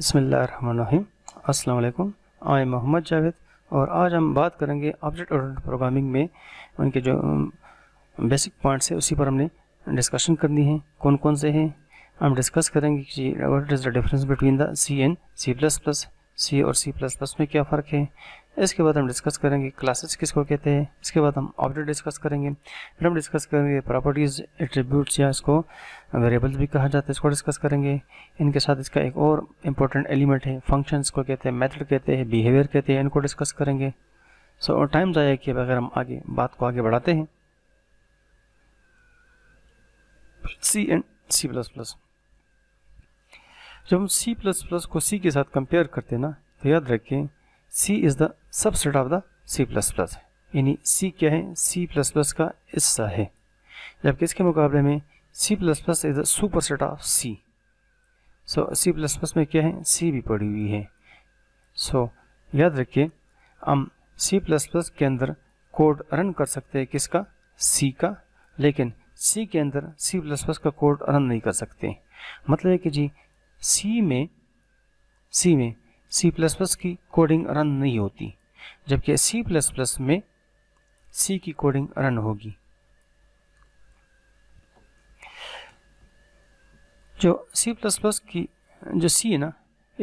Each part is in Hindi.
बसमीम अल्लाम आए मोहम्मद जावेद और आज हम बात करेंगे ऑब्जेक्ट ओरिएंटेड प्रोग्रामिंग में उनके जो बेसिक पॉइंट्स है उसी पर हमने डिस्कशन करनी है कौन कौन से हैं हम डिस्कस करेंगे कि what is the difference between the C and C plus plus C और सी प्लस प्लस में क्या फ़र्क है इसके बाद हम डिस्कस करेंगे क्लासेस किसको कहते हैं इसके बाद हम ऑब्जेक्ट डिस्कस करेंगे फिर हम डिस्कस करेंगे प्रॉपर्टीज़ एट्रीब्यूट्स या इसको वेरिएबल्स भी कहा जाता है इसको डिस्कस करेंगे इनके साथ इसका एक और इम्पोर्टेंट एलिमेंट है फंक्शंस को कहते हैं मेथड कहते हैं बिहेवियर कहते हैं इनको डिस्कस करेंगे सो so, टाइम ज़ाया किए बगैर हम आगे बात को आगे बढ़ाते हैं C and C plus plus जब हम सी प्लस प्लस को सी के साथ कंपेयर करते हैं ना तो याद रखें C is the subset of the C plus plus यानी सी क्या है सी प्लस प्लस का हिस्सा है जबकि इसके मुकाबले में C plus plus is the superset of C so C plus plus में क्या है सी भी पड़ी हुई है सो so, याद रखिए हम सी प्लस प्लस के अंदर कोड रन कर सकते हैं किसका सी का लेकिन सी के अंदर सी प्लस प्लस का कोड रन नहीं कर सकते मतलब है कि जी सी में सी में सी प्लस प्लस की कोडिंग रन नहीं होती जबकि सी प्लस प्लस में सी की कोडिंग रन होगी जो सी प्लस प्लस की जो सी है ना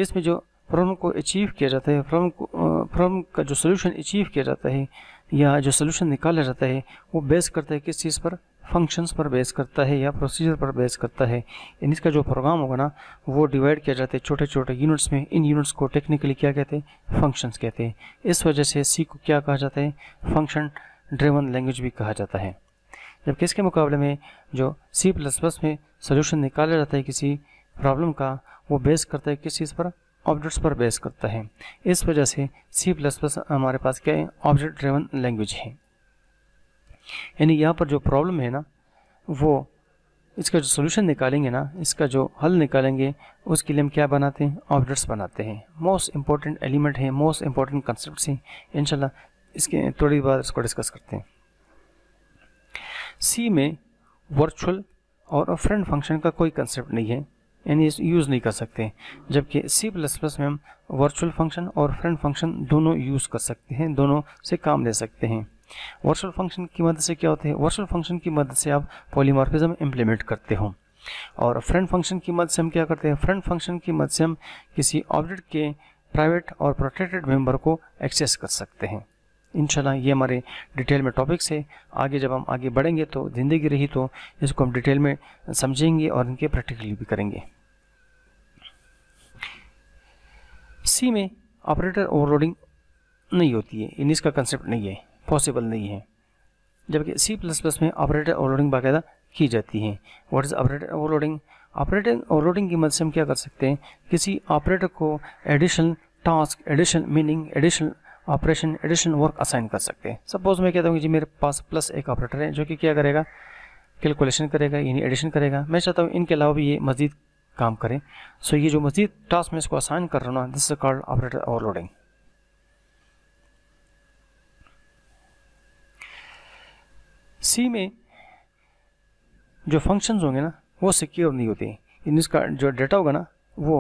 इसमें जो प्रॉब्लम को अचीव किया जाता है प्रॉब्लम को प्रॉब्लम का जो सोल्यूशन अचीव किया जाता है या जो सोल्यूशन निकाला जाता है वो बेस करता है किस चीज़ पर फंक्शंस पर बेस करता है या प्रोसीजर पर बेस करता है इन इसका जो प्रोग्राम होगा ना वो डिवाइड किया जाता है छोटे छोटे यूनिट्स में इन यूनिट्स को टेक्निकली क्या कहते हैं फंक्शंस कहते हैं इस वजह से सी को क्या कहा जाता है फंक्शन ड्रेवन लैंग्वेज भी कहा जाता है जबकि इसके मुकाबले में जो सी प्लस प्लस में सोल्यूशन निकाला जाता है किसी प्रॉब्लम का वो बेस करता है किस चीज़ पर ऑब्जेक्ट्स पर बेस करता है इस वजह से सी प्लस प्लस हमारे पास क्या है ऑब्जेक्ट ड्रेवन लैंग्वेज है यानी यहाँ पर जो प्रॉब्लम है ना वो इसका जो सोल्यूशन निकालेंगे ना इसका जो हल निकालेंगे उसके लिए हम क्या बनाते हैं ऑब्जेक्ट्स बनाते हैं मोस्ट इंपॉर्टेंट एलिमेंट है मोस्ट इंपॉर्टेंट कंसेप्ट हैं इनशाला इसके थोड़ी बार इसको डिस्कस करते हैं सी में वर्चुअल और फ्रेंड फंक्शन का कोई कंसेप्ट नहीं है यानी यूज़ नहीं कर सकते जबकि सी प्लस प्लस में हम वर्चुअल फंक्शन और फ्रेंड फंक्शन दोनों यूज़ कर सकते हैं दोनों से काम ले सकते हैं वर्चुअल फंक्शन की मदद से क्या होते हैं वर्चुअल फंक्शन की मदद से आप पॉलीमॉर्फिज्म इंप्लीमेंट करते हो और फ्रेंड फंक्शन की मदद से हम क्या करते हैं फ्रेंड फंक्शन की मदद से हम किसी ऑब्जेक्ट के प्राइवेट और प्रोटेक्टेड मेंबर को एक्सेस कर सकते हैं इनशाला ये हमारे डिटेल में टॉपिक्स है आगे जब हम आगे बढ़ेंगे तो ज़िंदगी रही तो इसको हम डिटेल में समझेंगे और इनके प्रैक्टिकली भी करेंगे सी में ऑपरेटर ओवरलोडिंग नहीं होती है इन इसका कंसेप्ट नहीं है पॉसिबल नहीं है जबकि सी प्लस प्लस में ऑपरेटर ओवरलोडिंग बाकायदा की जाती है what is operator overloading operator overloading की मदद से हम क्या कर सकते हैं किसी ऑपरेटर को additional task additional meaning additional operation additional work assign कर सकते हैं सपोज मैं कहता हूँ जी मेरे पास प्लस एक ऑपरेटर है जो कि क्या करेगा कैलकुलेशन करेगा यानी एडिशन करेगा मैं चाहता हूँ इनके अलावा भी ये मज़ीद काम करें सो so, ये जो मज़ीद टास्क मैं इसको असाइन कर रहा हूँ this is called operator overloading C में जो फंक्शंस होंगे ना वो सिक्योर नहीं होते इन इसका जो डेटा होगा ना वो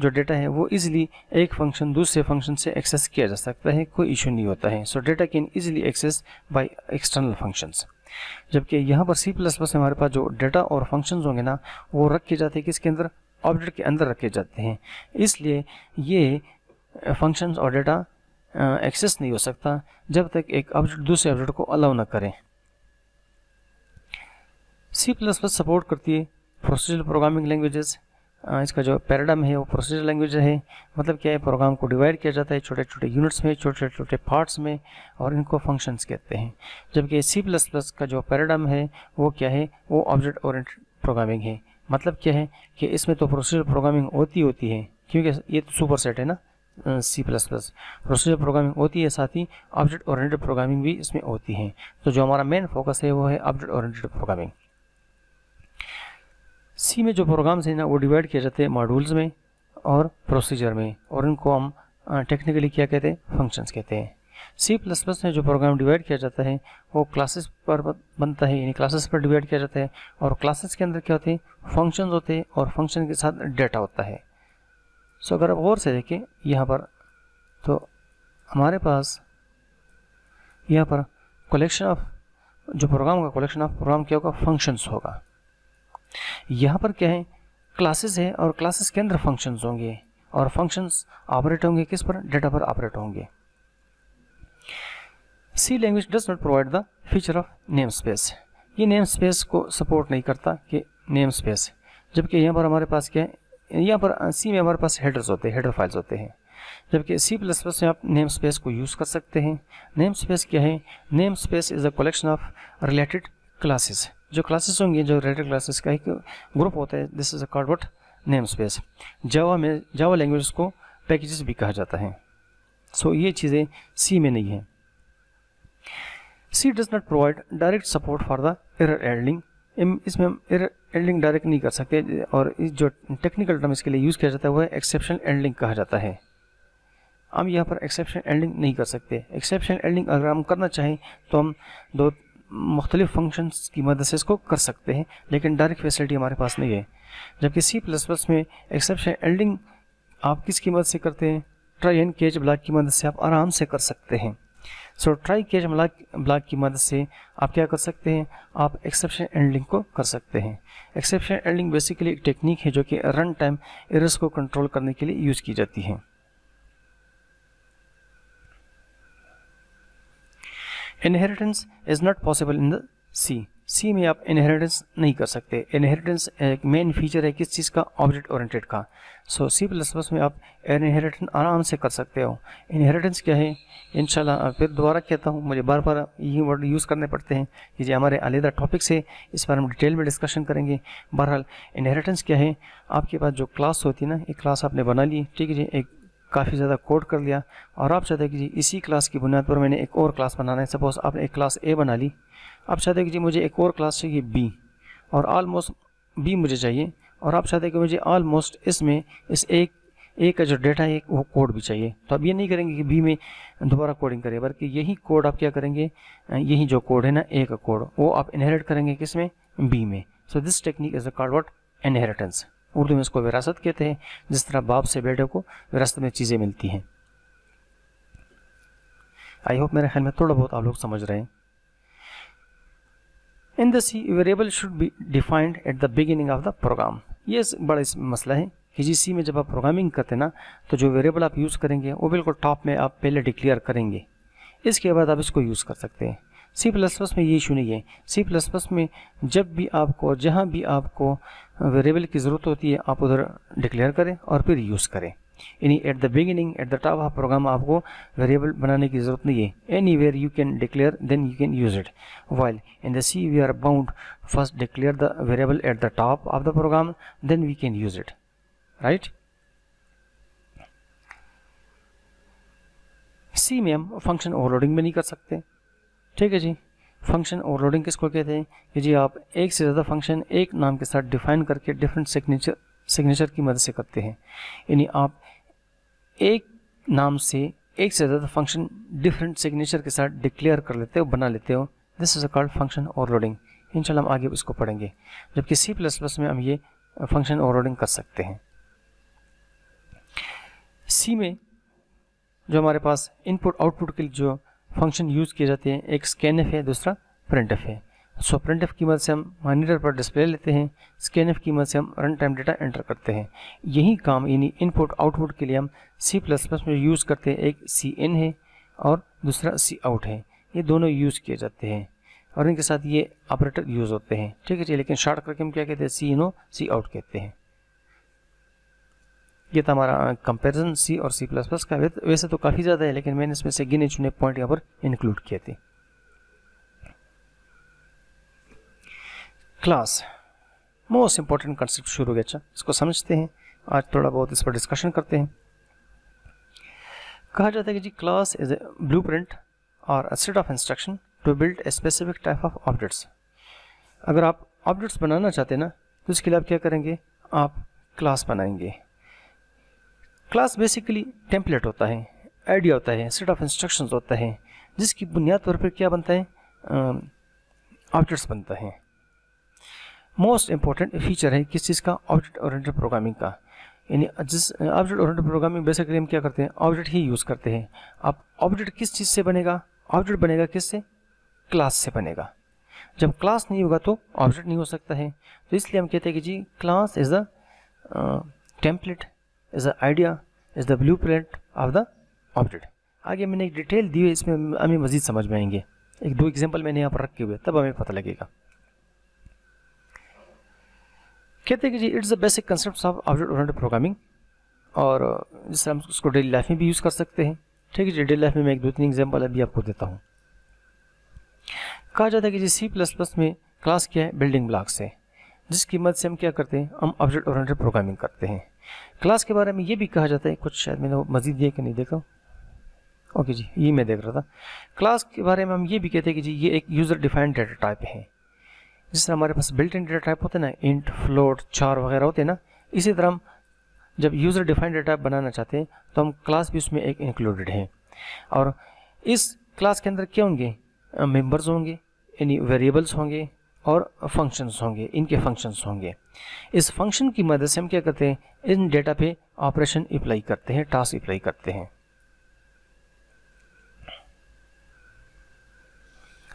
जो डेटा है वो इजीली एक फंक्शन दूसरे फंक्शन से एक्सेस किया जा सकता है कोई इशू नहीं होता है so data can easily access by external functions जबकि यहाँ पर सी प्लस प्लस हमारे पास जो डेटा और फंक्शंस होंगे ना वो रखे जाते हैं किसके अंदर ऑब्जेक्ट के अंदर रखे जाते हैं इसलिए ये फंक्शंस और डेटा एक्सेस नहीं हो सकता जब तक एक ऑब्जेक्ट दूसरे ऑब्जेक्ट को अलाउ ना करें सी प्लस प्लस सपोर्ट करती है प्रोसीजरल प्रोग्रामिंग लैंग्वेजेस इसका जो पैराडम है वो प्रोसीजर लैंग्वेज है मतलब क्या है प्रोग्राम को डिवाइड किया जाता है छोटे छोटे यूनिट्स में छोटे छोटे पार्ट्स में और इनको फंक्शंस कहते हैं जबकि सी प्लस प्लस का जो पैराडम है वो क्या है वो ऑब्जेक्ट ओरिएंटेड प्रोग्रामिंग है मतलब क्या है कि इसमें तो प्रोसीजर प्रोग्रामिंग होती होती है क्योंकि ये तो सुपर सेट है ना C plus plus procedure programming होती है साथ ही ऑब्जेक्ट ओरिएंटेड प्रोग्रामिंग भी इसमें होती है तो जो हमारा मेन फोकस है वो है ऑब्जेक्ट ओरिएंटेड प्रोग्रामिंग सी में जो प्रोग्राम्स हैं ना वो डिवाइड किए जाते हैं मॉड्यूल्स में और प्रोसीजर में और इनको हम टेक्निकली क्या कहते हैं फंक्शंस कहते हैं सी प्लस प्लस में जो प्रोग्राम डिवाइड किया जाता है वो क्लासेस पर बनता है यानी क्लासेस पर डिवाइड किया जाता है और क्लासेस के अंदर क्या होते हैं फंक्शन होते हैं और फंक्शन के साथ डेटा होता है सो अगर आप गौर से देखें यहाँ पर तो हमारे पास यहाँ पर कलेक्शन ऑफ जो प्रोग्राम का कलेक्शन ऑफ प्रोग्राम क्या होगा फंक्शंस होगा यहाँ पर क्या है क्लासेस है और क्लासेस के अंदर फंक्शंस होंगे और फंक्शंस ऑपरेट होंगे किस पर डेटा पर ऑपरेट होंगे C language does not provide the feature of namespace ये नेम स्पेस को सपोर्ट नहीं करता कि नेम स्पेस जबकि यहाँ पर हमारे पास क्या है यहाँ पर सी में हमारे पास हेडर्स होते हैं हेडर फाइल्स होते हैं जबकि सी प्लस प्लस में आप नेम स्पेस को यूज़ कर सकते हैं नेम स्पेस क्या है namespace is a collection of related classes जो क्लासेस होंगी जो रिलेटेड क्लासेस का एक ग्रुप होता है this is a called what namespace Java में जावा लैंग्वेज को पैकेजेस भी कहा जाता है सो so, ये चीज़ें सी में नहीं है C does not provide direct support for the error handling इसमें हम एरर एडलिंग डायरेक्ट नहीं कर सकते और इस जो टेक्निकल टर्म इसके लिए यूज़ किया जाता है वह एक्सेप्शन एडलिंग कहा जाता है हम यहाँ पर एक्सेप्शन एंडिंग नहीं कर सकते एक्सेप्शन एंडिंग अगर हम करना चाहें तो हम दो मुख्तलिफ फंक्शन की मदद से इसको कर सकते हैं लेकिन डायरेक्ट फैसिलिटी हमारे पास नहीं है जबकि सी प्लस प्लस में एक्सेप्शन एल्डिंग आप किसकी मदद से करते हैं ट्राई एंड कैच ब्लॉक की मदद से आप आराम से कर सकते हैं so try catch block block की मदद से आप क्या कर सकते हैं आप एक्सेप्शन एंडलिंग को कर सकते हैं एक्सेप्शन एंडलिंग बेसिकली एक टेक्निक है जो कि रन टाइम एरर्स को कंट्रोल करने के लिए यूज़ की जाती है inheritance is not possible in the C C में आप इनहेरिटेंस नहीं कर सकते इनहेरिटेंस एक मेन फीचर है किस चीज़ का ऑब्जेक्ट ओरिएंटेड का सो सी प्लस प्लस में आप इनहेरिटेंस आराम से कर सकते हो इनहेरिटेंस क्या है इंशाल्लाह फिर दोबारा कहता हूँ मुझे बार बार यही वर्ड यूज़ करने पड़ते हैं कि जो हमारे अलीदा टॉपिक से इस बार हम डिटेल में डिस्कशन करेंगे बहरहाल इनहेरिटेंस क्या है आपके पास जो क्लास होती है ना एक क्लास आपने बना ली ठीक है जी एक काफ़ी ज़्यादा कोड कर लिया और आप चाहते हैं कि जी इसी क्लास की बुनियाद पर मैंने एक और क्लास बनाना है सपोज़ आपने एक क्लास ए बना ली आप चाहते हैं कि जी मुझे एक और क्लास चाहिए बी और आलमोस्ट बी मुझे चाहिए और आप चाहते हैं कि मुझे आलमोस्ट इसमें इस एक ए का जो डेटा है वो कोड भी चाहिए तो आप ये नहीं करेंगे कि बी में दोबारा कोडिंग करें बल्कि यही कोड आप क्या करेंगे यही जो कोड है ना ए का कोड वो आप इनहेरिट करेंगे किस में बी में so this technique is a called what inheritance Urdu में इसको विरासत कहते हैं जिस तरह बाप से बेटे को विरासत में चीज़ें मिलती हैं आई होप मेरे ख्याल में थोड़ा बहुत आप लोग समझ रहे हैं in the variable should be defined at the beginning of the program ये बड़ा मसला है कि जी सी में जब आप प्रोग्रामिंग करते ना तो जो वेरिएबल आप यूज़ करेंगे वो बिल्कुल टॉप में आप पहले डिक्लेयर करेंगे इसके बाद आप इसको यूज़ कर सकते हैं सी प्लस प्लस में ये इशू नहीं है सी प्लस प्लस में जब भी आपको जहाँ भी आपको वेरिएबल की ज़रूरत होती है आप उधर डिक्लेयर करें और फिर यूज़ करें यानी at the beginning at the top of program आपको वेरिएबल बनाने की ज़रूरत नहीं है anywhere you can declare then you can use it while in the C we are bound first declare the variable at the top of the program then we can use it right C में हम फंक्शन ओवरलोडिंग में नहीं कर सकते ठीक है जी फंक्शन ओवरलोडिंग किसको कहते हैं कि जी आप एक से ज़्यादा फंक्शन एक नाम के साथ डिफाइन करके डिफरेंट सिग्नेचर सिग्नेचर की मदद से करते हैं यानी आप एक नाम से एक से ज़्यादा फंक्शन डिफरेंट सिग्नेचर के साथ डिक्लेयर कर लेते हो बना लेते हो this is a called function overloading इंशाल्लाह हम आगे इसको पढ़ेंगे जबकि सी प्लस प्लस में हम ये फंक्शन ओवरलोडिंग कर सकते हैं सी में जो हमारे पास इनपुट आउटपुट के जो फंक्शन यूज़ किए जाते हैं एक स्कैन है दूसरा प्रिंट है सो प्रिंट की मदद से हम मॉनिटर पर डिस्प्ले लेते हैं स्कैन की मदद से हम रन टाइम डेटा एंटर करते हैं यही काम यानी इनपुट आउटपुट के लिए हम सी प्लस प्लस में यूज़ करते हैं एक सी इन है और दूसरा सी आउट है ये दोनों यूज़ किए जाते हैं और इनके साथ ये ऑपरेटर यूज़ होते हैं ठीक है जी लेकिन शॉर्ट करके हम क्या कहते हैं सी ओ सी आउट कहते हैं ये था हमारा कंपेरिजन सी और सी प्लस प्लस का वैसे तो काफ़ी ज़्यादा है लेकिन मैंने इसमें से गिने चुने पॉइंट यहाँ पर इंक्लूड किए थे क्लास मोस्ट इंपॉर्टेंट कंसेप्ट शुरू हो गया अच्छा इसको समझते हैं आज थोड़ा बहुत इस पर डिस्कशन करते हैं कहा जाता है कि जी class is a blueprint और a set of instruction to build a specific type of objects अगर आप ऑब्जेक्ट्स बनाना चाहते हैं ना तो इसके लिए आप क्या करेंगे आप क्लास बनाएंगे क्लास बेसिकली टेम्पलेट होता है आइडिया होता है सेट ऑफ इंस्ट्रक्शंस होता है जिसकी बुनियाद पर फिर क्या बनता है ऑब्जेक्ट्स बनता है मोस्ट इंपॉर्टेंट फीचर है किस चीज़ का ऑब्जेक्ट ओरिएंटेड प्रोग्रामिंग का यानी जिस ऑब्जेक्ट ओरिएंटेड प्रोग्रामिंग बेसिकली हम क्या करते हैं ऑब्जेक्ट ही यूज़ करते हैं अब ऑब्जेक्ट किस चीज़ से बनेगा ऑब्जेक्ट बनेगा से क्लास से बनेगा जब क्लास नहीं होगा तो ऑब्जेक्ट नहीं हो सकता है तो इसलिए हम कहते हैं कि जी class is a template is a idea is the blueprint of the object आगे मैंने एक डिटेल दी है इसमें हमें मज़ीद समझ में आएंगे एक दो एग्जाम्पल मैंने यहाँ पर रखे हुए तब हमें पता लगेगा कहते हैं कि जी it's the basic concept of object oriented programming और जिससे हम उसको डेली लाइफ में भी यूज़ कर सकते हैं ठीक है जी डेली लाइफ में मैं एक दो तीन एग्जाम्पल अभी आपको देता हूँ कहा जाता है कि जी सी प्लस प्लस में क्लास क्या है बिल्डिंग ब्लॉक्स है जिसकी मदद से हम क्या करते हैं हम ऑब्जेक्ट ओरिएंटेड प्रोग्रामिंग करते हैं क्लास के बारे में ये भी कहा जाता है कुछ शायद मैंने मजीद दिया कि नहीं देखा ओके जी ये मैं देख रहा था क्लास के बारे में हम ये भी कहते हैं कि जी ये एक यूज़र डिफाइंड डेटा टाइप है जिस तरह हमारे पास बिल्ट इन डेटा टाइप होते हैं ना इंट फ्लोट चार वगैरह होते हैं ना इसी तरह हम जब यूज़र डिफाइंड डेटा टाइप बनाना चाहते हैं तो हम क्लास भी उसमें एक इंक्लूडेड है और इस क्लास के अंदर क्या होंगे मेम्बर्स होंगे यानी वेरिएबल्स होंगे और फंक्शंस होंगे इनके फंक्शंस होंगे इस फंक्शन की मदद से हम क्या करते हैं इन डेटा पे ऑपरेशन अप्लाई करते हैं टास्क अप्लाई करते हैं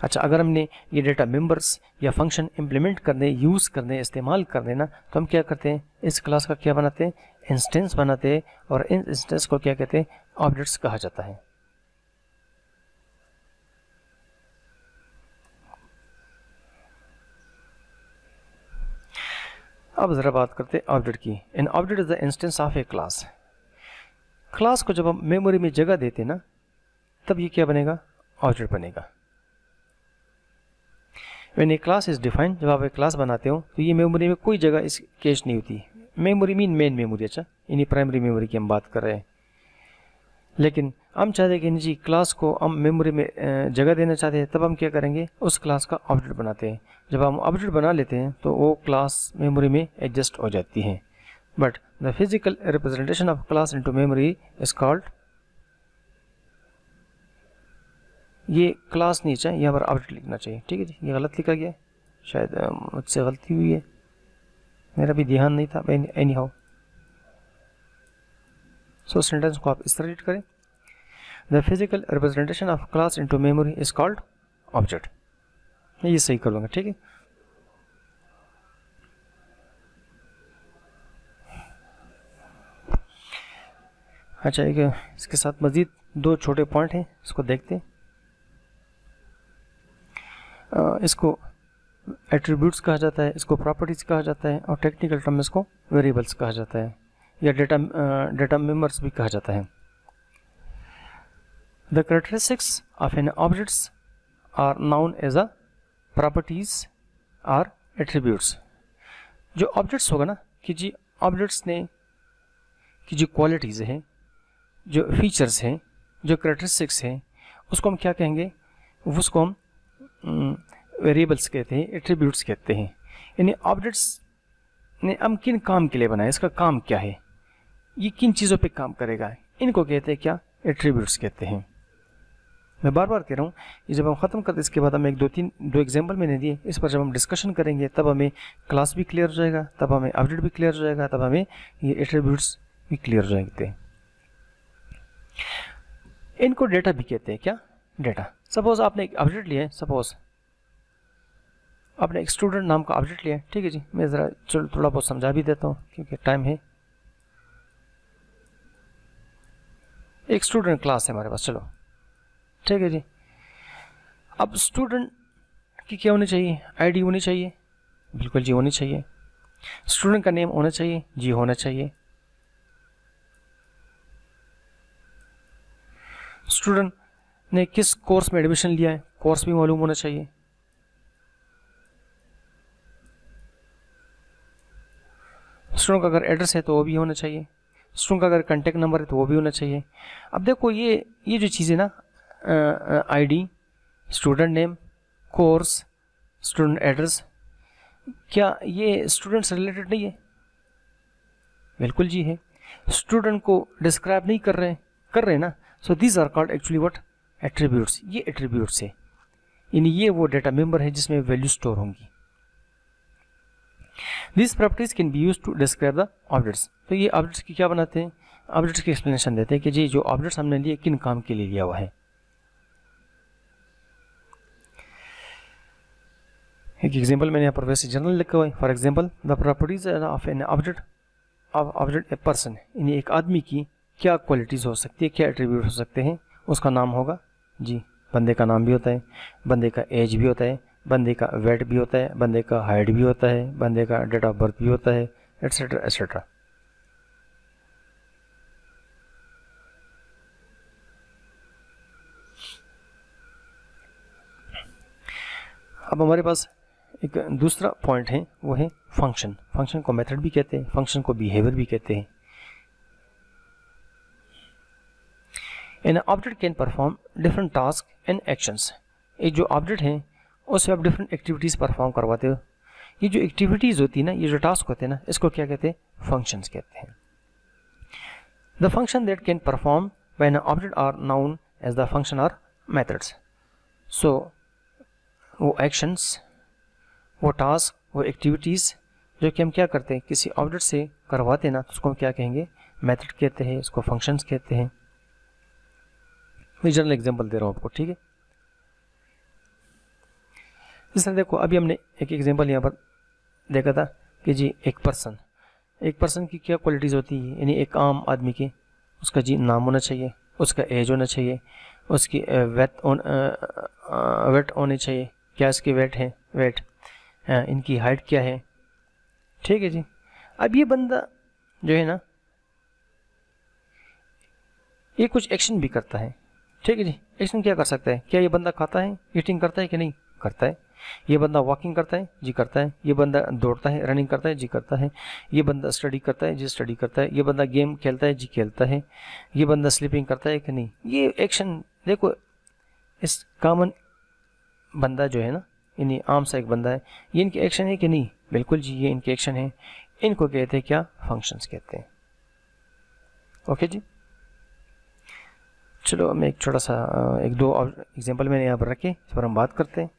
अच्छा अगर हमने ये डेटा मेंबर्स या फंक्शन इम्प्लीमेंट करने यूज़ करने इस्तेमाल कर देना तो हम क्या करते हैं इस क्लास का क्या बनाते हैं इंस्टेंस बनाते हैं और इन इंस्टेंस को क्या कहते हैं ऑब्जेक्ट्स कहा जाता है अब ज़रा बात करते हैं ऑब्जेक्ट की an object is the instance of a class class को जब हम मेमोरी में जगह देते हैं ना तब ये क्या बनेगा ऑब्जेक्ट बनेगा when a class is defined जब आप एक क्लास बनाते हो तो ये मेमोरी में कोई जगह इस कैश नहीं होती मेमोरी मीन मेन मेमोरी अच्छा यानी प्राइमरी मेमोरी की हम बात कर रहे हैं लेकिन हम चाहते हैं कि जी क्लास को हम मेमोरी में जगह देना चाहते हैं तब हम क्या करेंगे उस क्लास का ऑब्जेक्ट बनाते हैं जब हम ऑब्जेक्ट बना लेते हैं तो वो क्लास मेमोरी में एडजस्ट हो जाती है but the physical representation of class into memory is called ये क्लास नहीं चाहिए यहाँ पर ऑब्जेक्ट लिखना चाहिए ठीक है जी ये गलत लिखा गया शायद मुझसे गलती हुई है मेरा भी ध्यान नहीं था एनी हाउ सो सेंटेंस को आप इस तरह रीड करें the physical representation of class into memory is called object मैं ये सही कर लूँगा ठीक है अच्छा एक इसके साथ मज़ीद दो छोटे पॉइंट हैं इसको देखते हैं इसको एट्रीब्यूट्स कहा जाता है इसको प्रॉपर्टीज़ कहा जाता है और टेक्निकल टर्म इसको वेरिएबल्स कहा जाता है या डेटा डेटा मेम्बर्स भी कहा जाता है The characteristics of an objects are known as a properties or attributes. जो ऑब्जेक्ट्स होगा ना कि जी ऑब्जेक्ट्स ने की जो क्वालिटीज़ हैं जो फीचर्स हैं जो करेक्टरिस्टिक्स हैं उसको हम क्या कहेंगे उसको हम वेरिएबल्स कहते हैं एट्रीब्यूट्स कहते हैं यानी ऑब्जेक्ट्स ने हम किन काम के लिए बनाया इसका काम क्या है ये किन चीज़ों पे काम करेगा इनको कहते हैं क्या एट्रीब्यूट्स कहते हैं मैं बार बार कह रहा हूँ कि जब हम ख़त्म करते इसके बाद हमें एक दो तीन दो एग्जाम्पल मैंने दिए इस पर जब हम डिस्कशन करेंगे तब हमें क्लास भी क्लियर हो जाएगा तब हमें अपडेट भी क्लियर हो जाएगा तब हमें ये एट्रीब्यूट्स भी क्लियर हो जाएंगे इनको डेटा भी कहते हैं क्या डेटा सपोज आपने एक अपडेट लिया है सपोज आपने एक स्टूडेंट नाम का अपडेट लिया है ठीक है जी मैं ज़रा चलो थोड़ा बहुत समझा भी देता हूँ क्योंकि टाइम है एक स्टूडेंट क्लास है हमारे पास चलो ठीक है जी अब स्टूडेंट की क्या होनी चाहिए आईडी होनी चाहिए बिल्कुल जी होनी चाहिए स्टूडेंट का नेम होना चाहिए जी होना चाहिए स्टूडेंट ने किस कोर्स में एडमिशन लिया है कोर्स भी मालूम होना चाहिए स्टूडेंट का अगर एड्रेस है तो वो भी होना चाहिए स्टूडेंट का अगर कॉन्टेक्ट नंबर है तो वो भी होना चाहिए अब देखो ये ये जो चीज़ें ना ID student name course student address क्या ये स्टूडेंट से रिलेटेड नहीं है बिल्कुल जी है स्टूडेंट को डिस्क्राइब नहीं कर रहे कर रहे ना so these are called actually what attributes ये एट्रीब्यूट्स है यानी ये वो डेटा मेंबर है जिसमें वैल्यू स्टोर होंगी this properties can be use to describe the objects तो ये ऑब्जेक्ट्स की क्या बनाते हैं ऑब्जेक्ट्स की एक्सप्लेनेशन देते हैं कि जी जो ऑब्जेक्ट्स हमने लिए किन काम के लिए लिया हुआ है एक एग्जाम्पल मैंने यहाँ पर वैसे जनरल लिखा हुआ है for example the properties of an object of object a person यानी एक आदमी की क्या क्वालिटीज़ हो सकती है क्या एट्रीब्यूट हो सकते हैं उसका नाम होगा जी बंदे का नाम भी होता है बंदे का एज भी होता है बंदे का वेट भी होता है बंदे का हाइट भी होता है बंदे का डेट ऑफ बर्थ भी होता है एट्सेट्रा एट्सेट्रा अब हमारे पास एक दूसरा पॉइंट है वो है फंक्शन फंक्शन को मेथड भी कहते हैं फंक्शन को बिहेवियर भी कहते हैं an object can perform different task and actions ये जो ऑब्जेक्ट हैं उससे आप डिफरेंट एक्टिविटीज़ परफॉर्म करवाते हो ये जो एक्टिविटीज़ होती है ना ये जो टास्क होते हैं ना इसको क्या कहते हैं फंक्शंस कहते हैं the function that can perform when object are known as the function are methods so वो एक्शंस वो टास्क वो एक्टिविटीज़ जो कि हम क्या करते हैं किसी ऑब्जेक्ट से करवाते ना तो उसको हम क्या कहेंगे मेथड कहते हैं उसको फंक्शंस कहते हैं मैं जनरल एग्जांपल दे रहा हूँ आपको ठीक है जिस तरह देखो अभी हमने एक एग्जांपल यहाँ पर देखा था कि जी एक पर्सन एक पर्सन की क्या क्वालिटीज़ होती है यानी एक आम आदमी की उसका जी नाम होना चाहिए उसका एज होना चाहिए उसकी वेट ऑन वेट होनी चाहिए क्या इसकी वेट है वेट इनकी हाइट क्या है ठीक है जी अब ये बंदा जो है ना ये कुछ एक्शन भी करता है ठीक है जी एक्शन क्या कर सकता है क्या ये बंदा खाता है ईटिंग करता है कि नहीं करता है ये बंदा वॉकिंग करता है जी करता है ये बंदा दौड़ता है रनिंग करता है जी करता है ये बंदा स्टडी करता है जी स्टडी करता है ये बंदा गेम खेलता है जी खेलता है ये बंदा स्लीपिंग करता है कि नहीं ये एक्शन देखो इस कॉमन बंदा जो है ना यानी आम सा एक बंदा है ये इनके एक्शन है कि नहीं बिल्कुल जी ये इनके एक्शन है इनको कहते हैं क्या फंक्शंस कहते हैं ओके जी चलो हम एक छोटा सा एक दो एग्जाम्पल मैंने यहाँ पर रखे इस पर हम बात करते हैं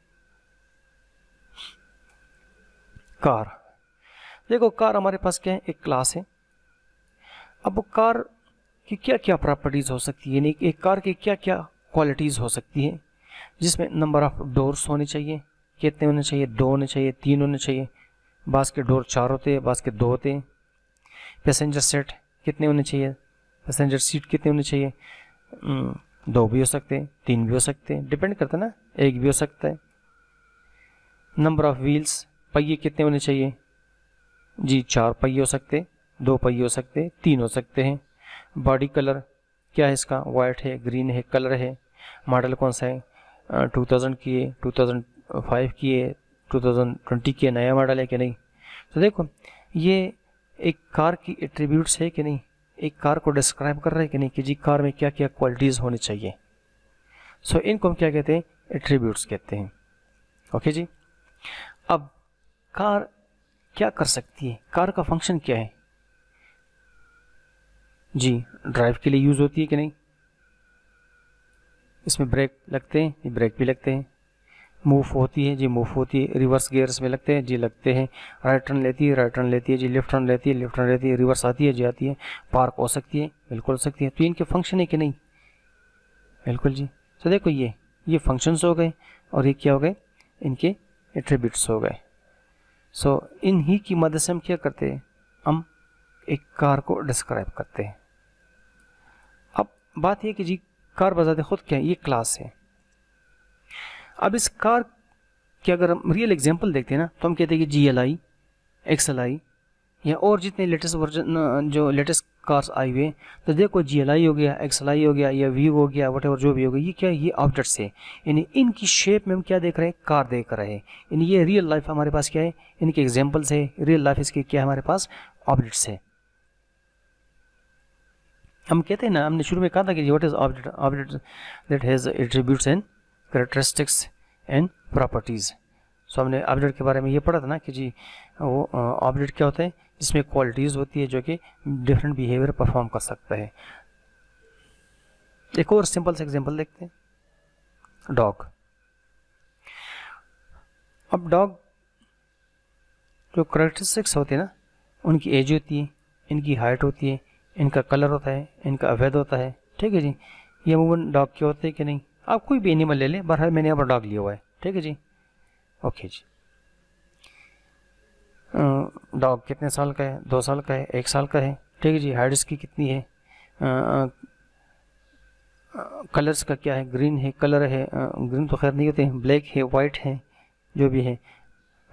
कार देखो कार हमारे पास क्या है एक क्लास है अब कार की क्या क्या प्रॉपर्टीज़ हो सकती है यानी एक कार की क्या क्या क्वालिटीज़ हो सकती है जिसमें नंबर ऑफ डोर्स होने चाहिए कितने होने चाहिए दो होने चाहिए तीन होने चाहिए बास के डोर चार होते हैं बास के दो होते हैं पैसेंजर सेट कितने होने चाहिए पैसेंजर सीट कितने होने चाहिए हम्म, दो भी हो सकते हैं तीन भी हो सकते हैं डिपेंड करता ना एक भी हो सकता है नंबर ऑफ व्हील्स पहिए कितने होने चाहिए जी चार पहिए हो सकते दो पहिए हो सकते तीन हो सकते हैं बॉडी कलर क्या है इसका वाइट है ग्रीन है कलर है मॉडल कौन सा है टू थाउजेंड की है टू थाउजेंड फाइव की है 2020 की है नया मॉडल है कि नहीं तो देखो ये एक कार की एट्रीब्यूट्स है कि नहीं एक कार को डिस्क्राइब कर रहे हैं कि नहीं कि जी कार में क्या क्या क्वालिटीज़ होनी चाहिए सो इनको हम क्या कहते हैं एट्रीब्यूट्स कहते हैं ओके जी अब कार क्या कर सकती है कार का फंक्शन क्या है जी ड्राइव के लिए यूज़ होती है कि नहीं इसमें ब्रेक लगते हैं ब्रेक भी लगते हैं मूव होती है जी मूव होती है रिवर्स गियर्स में लगते हैं जी लगते हैं राइट टर्न लेती है राइट टर्न लेती है जी लेफ्ट टर्न लेती है लेफ्ट टर्न लेती है रिवर्स आती है जी आती है पार्क हो सकती है बिल्कुल हो सकती है तो इनके फंक्शन है कि नहीं बिल्कुल जी तो देखो ये ये फंक्शंस हो गए और ये क्या हो गए इनके एट्रीब्यूट्स हो गए सो so, इन ही की मदद से हम क्या करते हैं हम एक कार को डिस्क्राइब करते हैं अब बात यह कि जी कार बजाते खुद क्या है ये क्लास है अब इस कार के अगर हम रियल एग्जांपल देखते हैं ना तो हम कहते हैं कि G L I X L I या और जितने लेटेस्ट वर्जन जो लेटेस्ट कार्स आए हुए तो देखो जी एल आई हो गया एक्स एल आई हो गया या वी हो गया वट जो भी हो गया ये क्या ये ऑब्जेक्ट्स है यानी इनकी शेप में हम क्या देख रहे हैं कार देख रहे हैं यानी ये रियल लाइफ हमारे पास क्या है इनके एग्जाम्पल्स है रियल लाइफ इसके क्या हमारे पास ऑब्जेक्ट्स है हम कहते हैं ना हमने शुरू में कहा था कि what is object object that has attributes and characteristics and properties so हमने ऑब्जेक्ट के बारे में ये पढ़ा था ना कि जी वो ऑब्जेक्ट क्या होता है जिसमें क्वालिटीज़ होती है जो कि डिफरेंट बिहेवियर परफॉर्म कर सकता है एक और सिंपल से एग्जांपल देखते हैं डॉग अब डॉग जो करेक्टरिस्टिक्स होते हैं ना उनकी एज होती है इनकी हाइट होती है इनका कलर होता है इनका अवैध होता है ठीक है जी ये अमूमन डॉग के होते हैं कि नहीं आप कोई भी एनिमल ले लें बहरहाल मैंने यहाँ पर डॉग लिया हुआ है ठीक है जी ओके जी डॉग कितने साल का है दो साल का है एक साल का है ठीक है जी हाइड्स की कितनी है कलर्स का क्या है ग्रीन है कलर है ग्रीन तो खैर नहीं होते हैं ब्लैक है वाइट है जो भी है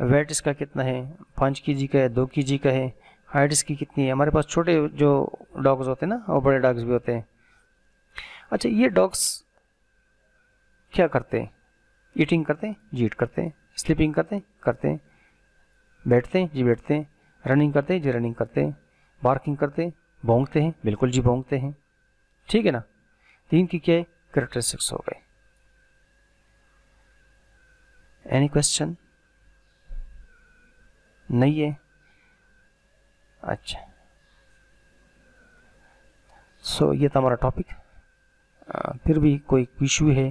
वेट इसका कितना है पाँच के जी का है दो के जी का है हाइट इसकी कितनी है हमारे पास छोटे जो डॉग्स होते हैं ना और बड़े डॉग्स भी होते हैं अच्छा ये डॉग्स क्या करते हैं ईटिंग करते हैं जी ईट करते हैं स्लीपिंग करते हैं करते हैं बैठते हैं जी बैठते हैं रनिंग करते हैं जी रनिंग करते हैं बार्किंग करते हैं भोंगते हैं बिल्कुल जी भोंगते हैं ठीक है ना तीन की क्या है करेक्टरिस्टिक्स हो गए एनी क्वेश्चन नहीं है अच्छा सो so, ये था हमारा टॉपिक फिर भी कोई इशू है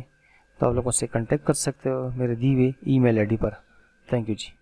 तो आप लोग मुझसे कॉन्टैक्ट कर सकते हो मेरे दी हुए ई मेल आई डी पर थैंक यू जी